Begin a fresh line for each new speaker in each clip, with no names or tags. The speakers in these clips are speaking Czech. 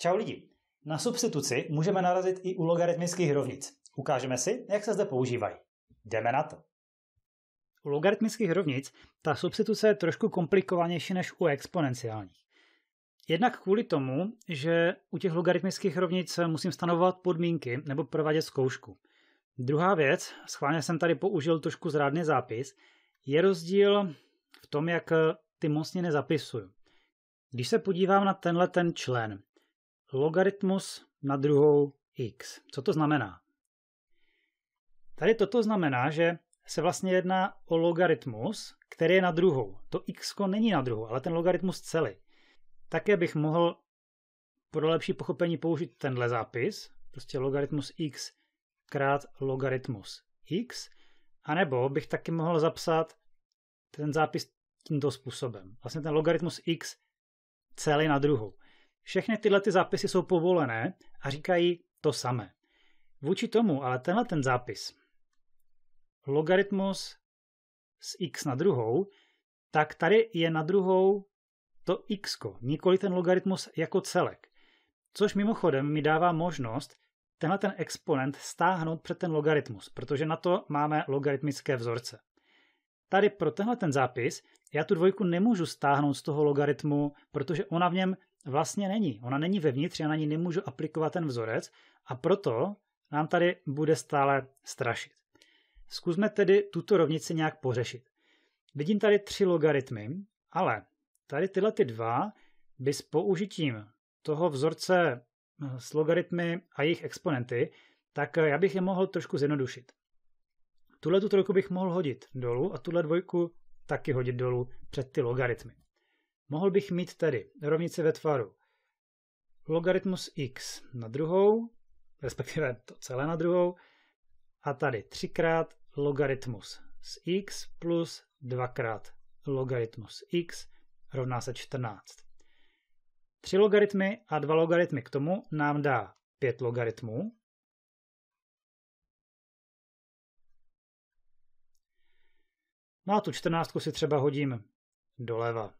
Čau lidi! Na substituci můžeme narazit i u logaritmických rovnic. Ukážeme si, jak se zde používají. Jdeme na to! U logaritmických rovnic ta substituce je trošku komplikovanější než u exponenciálních. Jednak kvůli tomu, že u těch logaritmických rovnic musím stanovovat podmínky nebo provádět zkoušku. Druhá věc, schválně jsem tady použil trošku zrádný zápis, je rozdíl v tom, jak ty mocně nezapisuju. Když se podívám na tenhle ten člen, logaritmus na druhou x. Co to znamená? Tady toto znamená, že se vlastně jedná o logaritmus, který je na druhou. To x není na druhou, ale ten logaritmus celý. Také bych mohl pro lepší pochopení použít tenhle zápis, prostě logaritmus x krát logaritmus x, anebo bych taky mohl zapsat ten zápis tímto způsobem. Vlastně ten logaritmus x celý na druhou. Všechny tyhle ty zápisy jsou povolené a říkají to samé. Vůči tomu ale tenhle ten zápis, logaritmus z x na druhou, tak tady je na druhou to x, nikoli ten logaritmus jako celek. Což mimochodem mi dává možnost tenhle ten exponent stáhnout před ten logaritmus, protože na to máme logaritmické vzorce. Tady pro tenhle ten zápis já tu dvojku nemůžu stáhnout z toho logaritmu, protože ona v něm vlastně není. Ona není vevnitř, já na ní nemůžu aplikovat ten vzorec a proto nám tady bude stále strašit. Zkusme tedy tuto rovnici nějak pořešit. Vidím tady tři logaritmy, ale tady tyhle ty dva by s použitím toho vzorce eh, s logaritmy a jejich exponenty, tak eh, já bych je mohl trošku zjednodušit. Tuhle tu trojku bych mohl hodit dolů a tuhle dvojku taky hodit dolů před ty logaritmy. Mohl bych mít tedy rovnici ve tvaru logaritmus x na druhou, respektive to celé na druhou, a tady třikrát logaritmus z x plus dvakrát logaritmus x rovná se 14. Tři logaritmy a dva logaritmy k tomu nám dá pět logaritmů. No a tu čtrnáctku si třeba hodím doleva.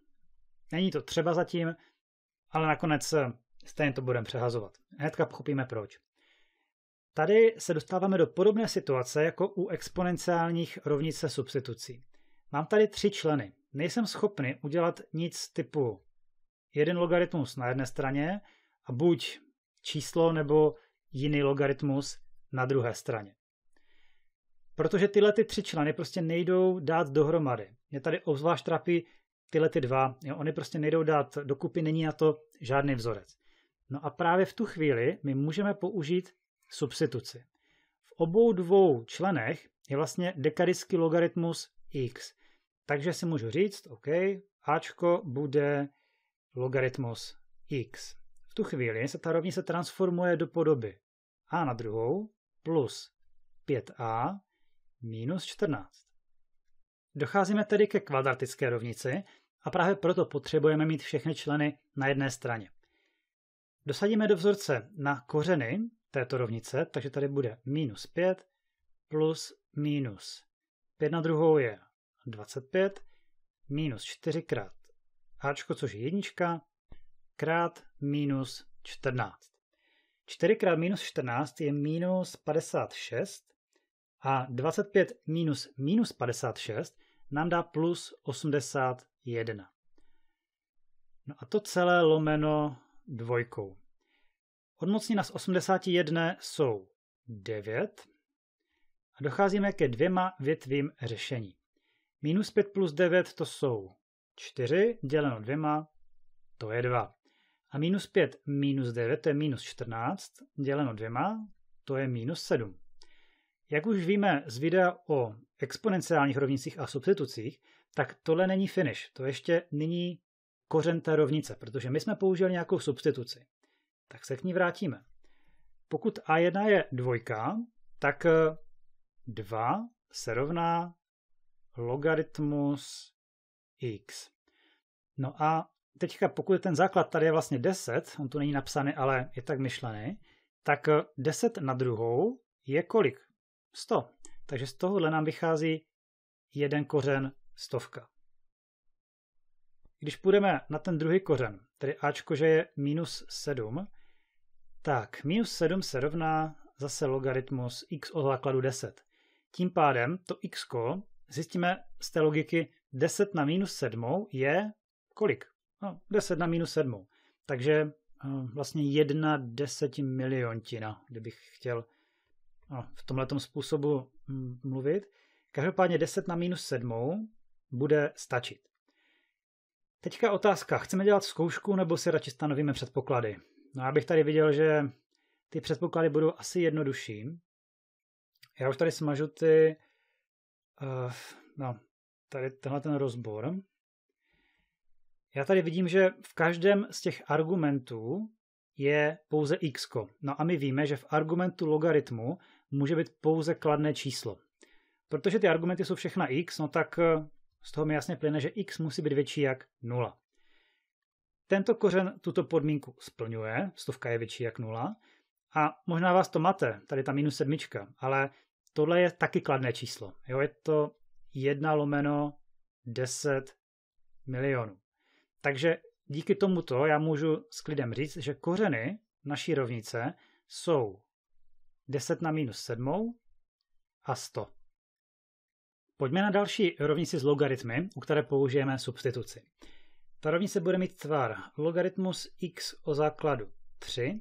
Není to třeba zatím, ale nakonec eh, stejně to budeme přehazovat. Hnedka pochopíme proč. Tady se dostáváme do podobné situace jako u exponenciálních rovnic se substitucí. Mám tady tři členy. Nejsem schopný udělat nic typu jeden logaritmus na jedné straně a buď číslo nebo jiný logaritmus na druhé straně. Protože tyhle ty tři členy prostě nejdou dát dohromady. Mě tady obzvlášť trápí tyhle ty dva, jo, oni prostě nejdou dát dokupy, není na to žádný vzorec. No a právě v tu chvíli my můžeme použít substituci. V obou dvou členech je vlastně dekadický logaritmus x. Takže si můžu říct, OK, ačko bude logaritmus x. V tu chvíli se ta rovnice transformuje do podoby a na druhou plus 5a minus 14. Docházíme tedy ke kvadratické rovnici, a právě proto potřebujeme mít všechny členy na jedné straně. Dosadíme do vzorce na kořeny této rovnice, takže tady bude minus 5 plus minus 5 na druhou je 25, minus 4 krát ačko, což je jednička, krát minus 14. 4 krát minus 14 je minus 56 a 25 minus minus 56 nám dá plus 86. 1. No a to celé lomeno dvojkou. Odmocní nás 81 jsou 9 a docházíme ke dvěma větvím řešení. Minus 5 plus 9 to jsou 4 děleno dvěma, to je 2. A minus 5 minus 9 to je minus 14 děleno dvěma, to je minus 7. Jak už víme z videa o exponenciálních rovnicích a substitucích, tak tohle není finish. To ještě není kořen té rovnice, protože my jsme použili nějakou substituci. Tak se k ní vrátíme. Pokud A1 je dvojka, tak 2 eh, se rovná logaritmus x. No a teďka pokud ten základ tady je vlastně 10, on tu není napsaný, ale je tak myšlený, tak 10 eh, na druhou je kolik? 100. Takže z tohohle nám vychází jeden kořen stovka. Když půjdeme na ten druhý kořen, tedy Ačko, že je minus 7, tak minus 7 se rovná zase logaritmus x od základu 10. Tím pádem to x zjistíme z té logiky 10 na minus 7 je kolik? No, 10 na minus 7. Takže eh, vlastně jedna desetimiliontina, kdybych chtěl no, v tomhletom způsobu hm, mluvit. Každopádně 10 na minus 7 bude stačit. Teďka otázka, chceme dělat zkoušku nebo si radši stanovíme předpoklady? No já bych tady viděl, že ty předpoklady budou asi jednodušší. Já už tady smažu ty, uh, no, tady tenhle ten rozbor. Já tady vidím, že v každém z těch argumentů je pouze x. No a my víme, že v argumentu logaritmu může být pouze kladné číslo. Protože ty argumenty jsou všechna x, no tak eh, z toho mi jasně plyne, že x musí být větší jak 0. Tento kořen tuto podmínku splňuje, stovka je větší jak 0. A možná vás to mate, tady ta minus sedmička, ale tohle je taky kladné číslo. Jo, je to 1 lomeno 10 milionů. Takže díky tomuto já můžu s klidem říct, že kořeny naší rovnice jsou 10 na minus 7 a 100. Pojďme na další rovnici s logaritmy, u které použijeme substituci. Ta rovnice bude mít tvar logaritmus x o základu 3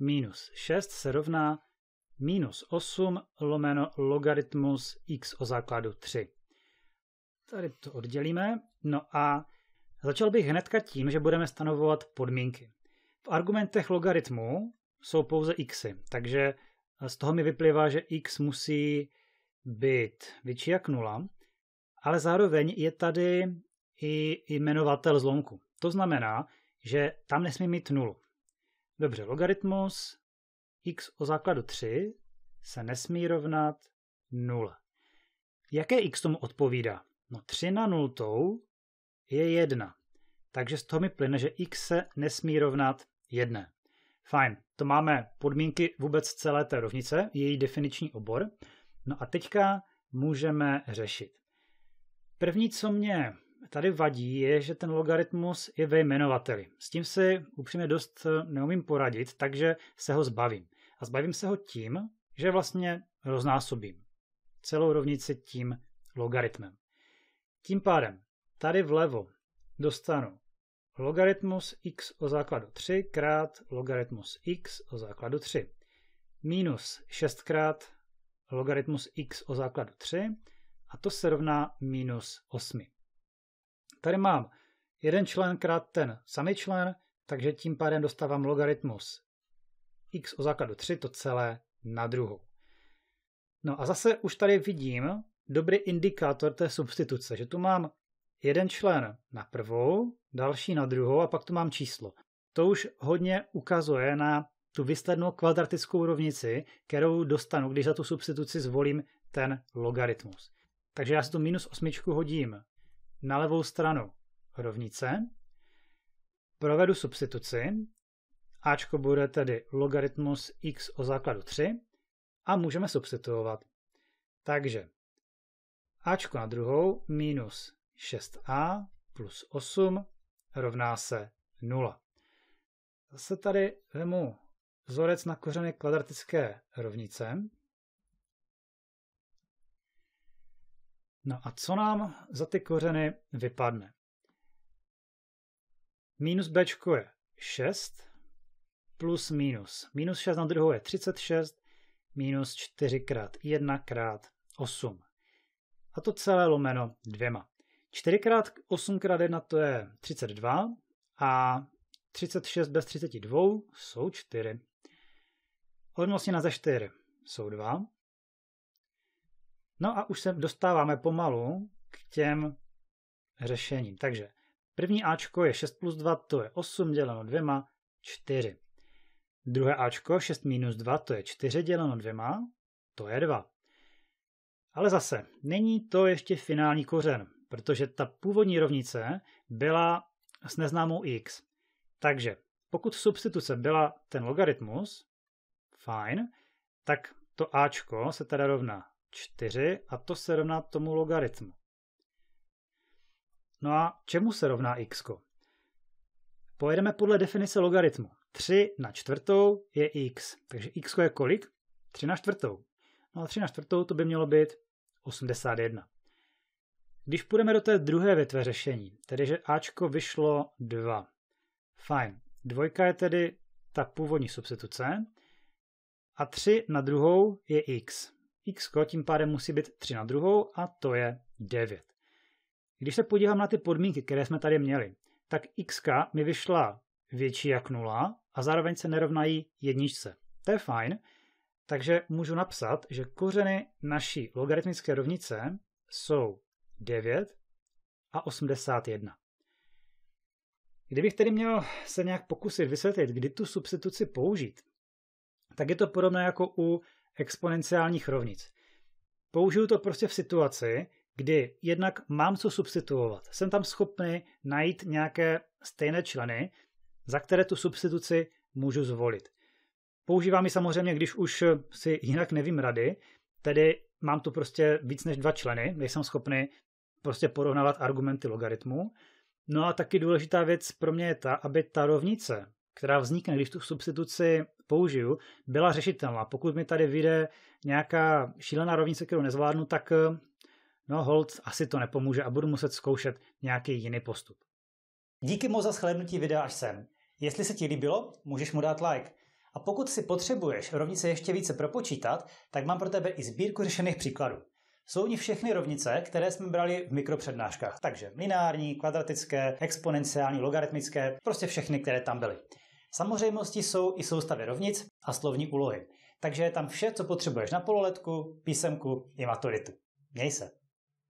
minus 6 se rovná minus 8 lomeno logaritmus x o základu 3. Tady to oddělíme. No a začal bych hnedka tím, že budeme stanovovat podmínky. V argumentech logaritmu jsou pouze xy, takže z toho mi vyplývá, že x musí být větší jak nula, ale zároveň je tady i jmenovatel zlomku. To znamená, že tam nesmí mít nulu. Dobře, logaritmus x o základu 3 se nesmí rovnat 0. Jaké x tomu odpovídá? No 3 na nultou je 1. Takže z toho mi plyne, že x se nesmí rovnat 1. Fajn, to máme podmínky vůbec celé té rovnice, její definiční obor. No a teďka můžeme řešit. První, co mě tady vadí, je, že ten logaritmus je ve jmenovateli. S tím si upřímně dost eh, neumím poradit, takže se ho zbavím. A zbavím se ho tím, že vlastně roznásobím celou rovnici tím logaritmem. Tím pádem tady vlevo dostanu logaritmus x o základu 3 krát logaritmus x o základu 3 minus 6 krát logaritmus x o základu 3 a to se rovná minus 8. Tady mám jeden člen krát ten samý člen, takže tím pádem dostávám logaritmus x o základu 3, to celé na druhou. No a zase už tady vidím dobrý indikátor té substituce, že tu mám jeden člen na prvou, další na druhou a pak tu mám číslo. To už hodně ukazuje na tu výslednou kvadratickou rovnici, kterou dostanu, když za tu substituci zvolím ten logaritmus. Takže já si tu minus osmičku hodím na levou stranu rovnice, provedu substituci, ačko bude tedy logaritmus x o základu 3 a můžeme substituovat. Takže ačko na druhou minus 6a plus 8 rovná se 0. Zase tady vemu vzorec na kořeny kvadratické rovnice. No a co nám za ty kořeny vypadne? Minus b je 6 plus minus. Minus 6 na druhou je 36, minus 4 krát 1 krát 8. A to celé lomeno dvěma. 4 krát 8 krát 1 to je 32 a 36 bez 32 jsou 4 na ze 4 jsou 2. No a už se dostáváme pomalu k těm řešením. Takže první Ačko je 6 plus 2, to je 8 děleno 2, 4. Druhé Ačko 6 minus 2, to je 4 děleno 2, to je 2. Ale zase, není to ještě finální kořen, protože ta původní rovnice byla s neznámou x. Takže pokud substituce byla ten logaritmus, Fajn. Tak to Ačko se teda rovná 4 a to se rovná tomu logaritmu. No a čemu se rovná x? Pojedeme podle definice logaritmu. 3 na čtvrtou je x, takže x je kolik? 3 na čtvrtou. No a 3 na čtvrtou to by mělo být 81. Když půjdeme do té druhé větve řešení, tedy že Ačko vyšlo 2. Fajn, dvojka je tedy ta původní substituce, a 3 na druhou je x. x tím pádem musí být 3 na druhou a to je 9. Když se podívám na ty podmínky, které jsme tady měli, tak x mi vyšla větší jak 0 a zároveň se nerovnají jedničce. To je fajn, takže můžu napsat, že kořeny naší logaritmické rovnice jsou 9 a 81. Kdybych tedy měl se nějak pokusit vysvětlit, kdy tu substituci použít, tak je to podobné jako u exponenciálních rovnic. Použiju to prostě v situaci, kdy jednak mám co substituovat. Jsem tam schopný najít nějaké stejné členy, za které tu substituci můžu zvolit. Používám ji samozřejmě, když už si jinak nevím rady, tedy mám tu prostě víc než dva členy, nejsem schopný prostě porovnávat argumenty logaritmu. No a taky důležitá věc pro mě je ta, aby ta rovnice která vznikne, když tu substituci použiju, byla řešitelná. Pokud mi tady vyjde nějaká šílená rovnice, kterou nezvládnu, tak eh, no hold, asi to nepomůže a budu muset zkoušet nějaký jiný postup. Díky moc za shlédnutí videa až sem. Jestli se ti líbilo, můžeš mu dát like. A pokud si potřebuješ rovnice ještě více propočítat, tak mám pro tebe i sbírku řešených příkladů. Jsou ní všechny rovnice, které jsme brali v mikropřednáškách, takže lineární, kvadratické, exponenciální, logaritmické, prostě všechny, které tam byly. Samozřejmosti jsou i soustavy rovnic a slovní úlohy. Takže je tam vše, co potřebuješ na pololetku, písemku i maturitu. Měj se!